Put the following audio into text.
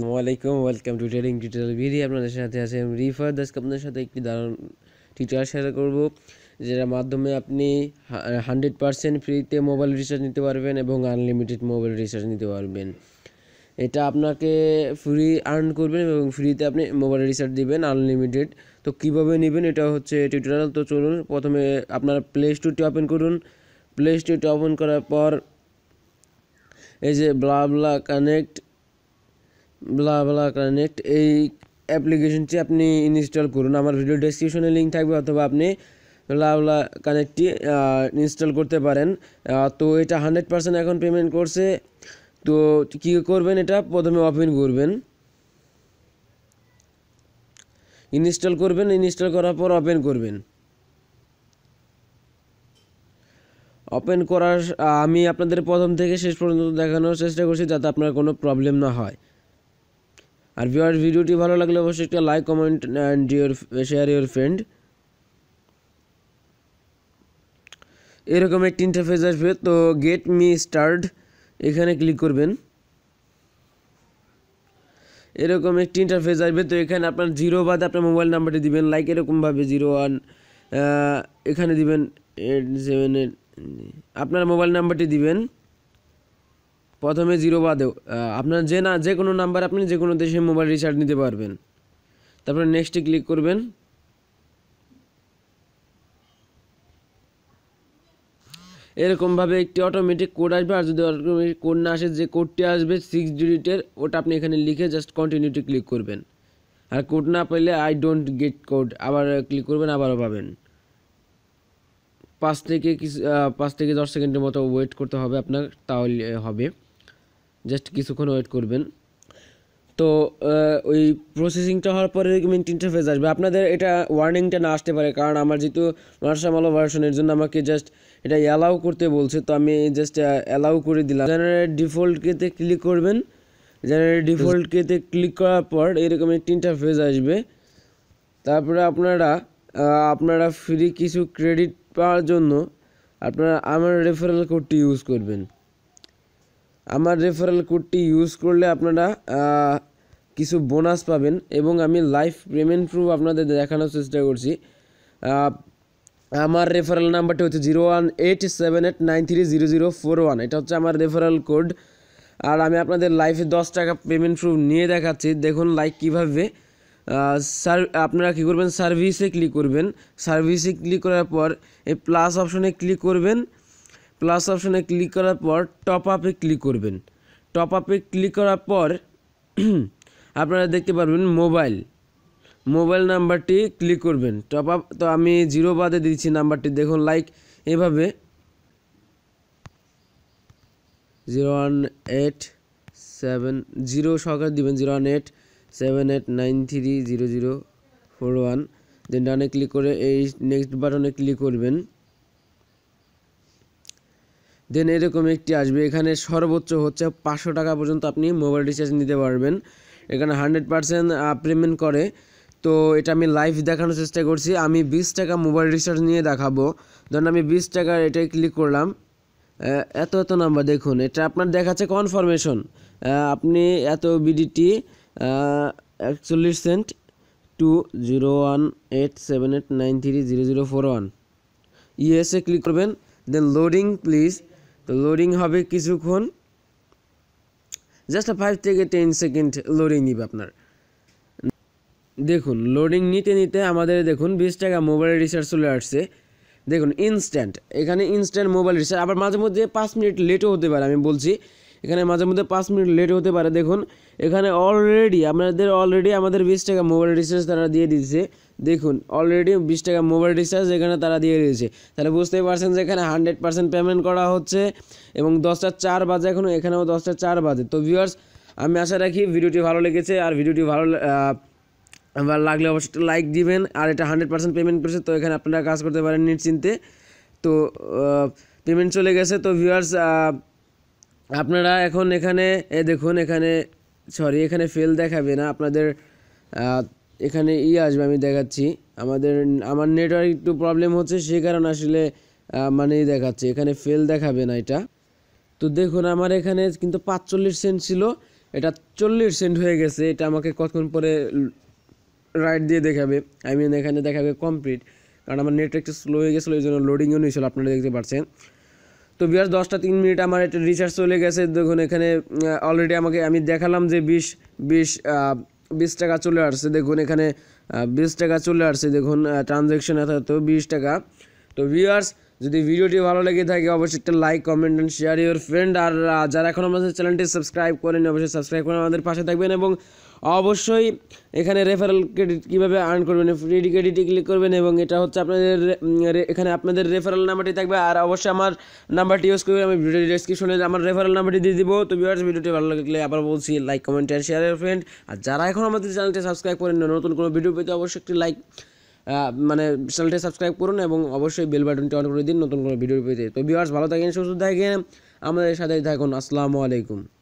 আসসালামাইকুম welcome to trading detail video আপনাদের সাথে আছে আমি রিফার দাস আপনাদের সাথে একটি দারুণ টিচার শেয়ার করব যেটার মাধ্যমে আপনি হান্ড্রেড পারসেন্ট ফ্রিতে মোবাইল রিচার্জ নিতে পারবেন এবং আনলিমিটেড মোবাইল রিচার্জ নিতে পারবেন এটা আপনাকে ফ্রি আর্ন করবেন এবং ফ্রিতে আপনি মোবাইল রিচার্জ দিবেন আনলিমিটেড তো কীভাবে নেবেন এটা হচ্ছে টিউটোরিয়াল তো চলুন প্রথমে আপনার প্লে স্টোরটি ওপেন করুন প্লে স্টোরটি ওপেন করার পর এই যে ব্লা ব্লা কানেক্ট ব্লা ব্লা কানেক্ট এই অ্যাপ্লিকেশনটি আপনি ইনস্টল করুন আমার ভিডিও ডেসক্রিপশনে লিঙ্ক থাকবে অথবা আপনি ব্লা ব্লা কানেক্টটি ইনস্টল করতে পারেন তো এটা হান্ড্রেড পারসেন্ট এখন পেমেন্ট করছে তো কী করবেন এটা প্রথমে ওপেন করবেন ইনস্টল করবেন ইনস্টল করার পর ওপেন করবেন ওপেন করার আমি আপনাদের প্রথম থেকে শেষ পর্যন্ত দেখানোর চেষ্টা করছি যাতে আপনার কোনো প্রবলেম না হয় আর ভিওয়ার ভিডিওটি ভালো লাগলে অবশ্যই একটা like comment and your share your friend এরকম একটি ইন্টারফেস আসবে তো গেট মি স্টার্ট এখানে ক্লিক করবেন এরকম একটি ইন্টারফেস আসবে তো এখানে আপনার জিরো বাদে আপনার মোবাইল নাম্বারটি দিবেন লাইক এরকমভাবে জিরো ওয়ান এখানে দিবেন এইট সেভেন এইট আপনার মোবাইল নাম্বারটি দিবেন প্রথমে জিরো বাদে আপনার যে না যে কোনো নাম্বার আপনি যে কোনো দেশে মোবাইল রিচার্জ নিতে পারবেন তারপরে নেক্সটে ক্লিক করবেন এরকমভাবে একটি অটোমেটিক কোড আসবে আর যদি অটোমেটিক কোড না আসে যে কোডটি আসবে সিক্স ডিজিটের ওটা আপনি এখানে লিখে জাস্ট কন্টিনিউটি ক্লিক করবেন আর কোড না পেলে আই ডোন্ট গেট কোড আবার ক্লিক করবেন আবারও পাবেন পাঁচ থেকে কিছু পাঁচ থেকে দশ সেকেন্ডের মতো ওয়েট করতে হবে আপনার তাহলে হবে জাস্ট কিছুক্ষণ ওয়েট করবেন তো ওই প্রসেসিংটা হওয়ার পরে রিকমেন্ট ইন্টারফেস আসবে আপনাদের এটা ওয়ার্নিংটা না আসতে পারে কারণ আমার যেহেতু মার্শামালো ভার্সনের জন্য আমাকে জাস্ট এটা অ্যালাউ করতে বলছে তো আমি জাস্ট অ্যালাউ করে দিলাম জেনারেট ডিফল্ট কেতে ক্লিক করবেন জেনারেট ডিফল্ট কেতে ক্লিক করার পর এরকম একটি ইন্টারফেস আসবে তারপরে আপনারা আপনারা ফ্রি কিছু ক্রেডিট পাওয়ার জন্য আপনারা আমার রেফারেল কোডটি ইউজ করবেন আমার রেফারেল কোডটি ইউজ করলে আপনারা কিছু বোনাস পাবেন এবং আমি লাইভ পেমেন্ট প্রুফ আপনাদের দেখানোর চেষ্টা করছি আমার রেফারেল নাম্বারটি হচ্ছে zero one eight seven eight nine three zero zero four one এটা হচ্ছে আমার রেফারেল কোড আর আমি আপনাদের লাইফে দশ টাকা পেমেন্ট প্রুফ নিয়ে দেখাচ্ছি দেখুন লাইক কীভাবে সার আপনারা কী করবেন সার্ভিসে ক্লিক করবেন সার্ভিসে ক্লিক করার পর এই প্লাস অপশনে ক্লিক করবেন প্লাস অপশানে ক্লিক করার পর টপ আপে ক্লিক করবেন টপ আপে ক্লিক করার পর আপনারা দেখতে পারবেন মোবাইল মোবাইল নাম্বারটি ক্লিক করবেন টপ আপ তো আমি জিরো বাদে দিচ্ছি নাম্বারটি দেখুন লাইক এভাবে zero one eight seven zero সহকারে দিবেন zero one eight seven eight nine three zero zero four one then ডানে ক্লিক করে এই নেক্সট বাটনে ক্লিক করবেন দেন এরকম একটি আসবে এখানে সর্বোচ্চ হচ্ছে পাঁচশো টাকা পর্যন্ত আপনি মোবাইল রিচার্জ নিতে পারবেন এখানে হান্ড্রেড পারসেন্ট পেমেন্ট করে তো এটা আমি লাইভ দেখানোর চেষ্টা করছি আমি বিশ টাকা মোবাইল রিচার্জ নিয়ে দেখাবো ধরুন আমি বিশ টাকার এটাই ক্লিক করলাম এত এত নাম্বার দেখুন এটা আপনার দেখাচ্ছে কনফার্মেশন আপনি এত বিডিটি একচল্লিশ sent to zero one eight seven eight nine three zero zero four one ইয়েসে ক্লিক করবেন দেন লোডিং প্লিজ লোডিং হবে কিছুক্ষণ জাস্ট ফাইভ থেকে টেন সেকেন্ড লোডিং নিবে আপনার দেখুন লোডিং নিতে নিতে আমাদের দেখুন বিশ টাকা মোবাইল রিচার্জ চলে আসছে দেখুন ইনস্ট্যান্ট এখানে ইনস্ট্যান্ট মোবাইল রিচার্জ আবার মাঝে মধ্যে পাঁচ মিনিট লেটও হতে পারে আমি বলছি এখানে মাঝে মধ্যে পাঁচ মিনিট লেট হতে পারে দেখুন এখানে অলরেডি আমাদের অলরেডি আমাদের বিশ টাকা মোবাইল রিচার্জ তারা দিয়ে দিচ্ছে দেখুন অলরেডি বিশ টাকা মোবাইল রিচার্জ এখানে তারা দিয়ে দিয়েছে তাহলে বুঝতেই পারছেন যে এখানে হান্ড্রেড পার্সেন্ট পেমেন্ট করা হচ্ছে এবং দশটা চার বাজে এখন এখানেও দশটা চার বাজে তো ভিউয়ার্স আমি আশা রাখি ভিডিওটি ভালো লেগেছে আর ভিডিওটি ভালো আবার লাগলে অবশ্যই লাইক দিবেন আর এটা হান্ড্রেড পার্সেন্ট পেমেন্ট করেছে তো এখানে আপনারা কাজ করতে পারেন নিশ্চিন্তে তো পেমেন্ট চলে গেছে তো ভিউয়ার্স আপনারা এখন এখানে এ দেখুন এখানে সরি এখানে ফেল দেখাবে না আপনাদের এখানে ই আসবে আমি দেখাচ্ছি আমাদের আমার নেটওয়ার্ক একটু প্রবলেম হচ্ছে সে কারণে আসলে মানেই দেখাচ্ছে এখানে ফেল দেখাবে না এটা তো দেখুন আমার এখানে কিন্তু পাঁচচল্লিশ সেন্ট ছিল এটা চল্লিশ সেন্ট হয়ে গেছে এটা আমাকে কতক্ষণ পরে রাইট দিয়ে দেখাবে আই মিন এখানে দেখাবে কমপ্লিট কারণ আমার নেটওয়ার্কটা একটু স্লো হয়ে গেছিলো ওই জন্য লোডিংও নিয়েছিল আপনারা দেখতে পাচ্ছেন তো বিয়ার দশটা তিন মিনিট আমার একটা রিচার্জ চলে গেছে দেখুন এখানে অলরেডি আমাকে আমি দেখালাম যে বিশ বিশ বিশ টাকা চলে আসছে দেখুন এখানে বিশ টাকা চলে আসছে দেখুন ট্রানজ্যাকশন এত বিশ টাকা তো বিয়ার্স যদি ভিডিওটি ভালো লেগে থাকে অবশ্যই একটা like comment and share your friend আর যারা এখন আমাদের চ্যানেলটি সাবস্ক্রাইব করেন অবশ্যই সাবস্ক্রাইব করে আমাদের পাশে থাকবেন এবং অবশ্যই এখানে রেফারেল ক্রেডিট কীভাবে আর্ন করবেন ফ্রি ক্রেডিটে ক্লিক করবেন এবং এটা হচ্ছে আপনাদের এখানে আপনাদের রেফারেল নাম্বারটি থাকবে আর অবশ্যই আমার নাম্বারটি ইউজ করবেন আমি ভিডিও ডিসক্রিপশনে আমার রেফারেল নাম্বারটি দিয়ে দিব তো ভিউয়ার্স ভিডিওটি ভালো লাগলে আবার বলছি like comment and share friend আর যারা এখন আমাদের চ্যানেলটি সাবস্ক্রাইব করেন নতুন কোনো ভিডিও পেতে অবশ্যই একটি লাইক মানে চ্যানেলটি সাবস্ক্রাইব করুন এবং অবশ্যই বেল বাটনটি অন করে দিন নতুন কোনো ভিডিও পেতে তো ভিউয়ার্স ভালো থাকেন সুস্থ থাকেন আমাদের সাথে থাকুন আসসালামু আলাইকুম